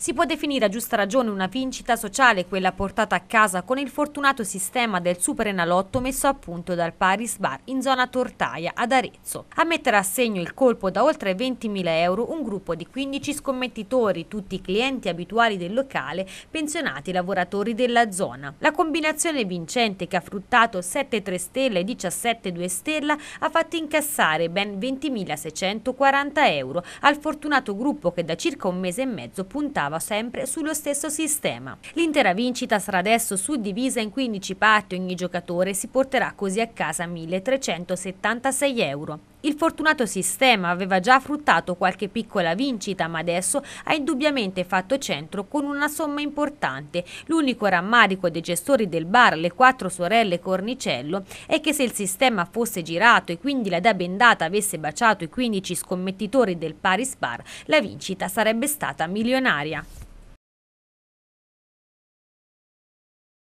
Si può definire a giusta ragione una vincita sociale quella portata a casa con il fortunato sistema del Superenalotto messo a punto dal Paris Bar in zona Tortaia ad Arezzo. A mettere a segno il colpo da oltre 20.000 euro un gruppo di 15 scommettitori, tutti clienti abituali del locale, pensionati lavoratori della zona. La combinazione vincente che ha fruttato 7-3 stelle e 17-2 stella ha fatto incassare ben 20.640 euro al fortunato gruppo che da circa un mese e mezzo puntava lavorava sempre sullo stesso sistema. L'intera vincita sarà adesso suddivisa in 15 parti, ogni giocatore si porterà così a casa 1376 euro. Il fortunato sistema aveva già fruttato qualche piccola vincita, ma adesso ha indubbiamente fatto centro con una somma importante. L'unico rammarico dei gestori del bar, le quattro sorelle Cornicello, è che se il sistema fosse girato e quindi la da bendata avesse baciato i 15 scommettitori del Paris Bar, la vincita sarebbe stata milionaria.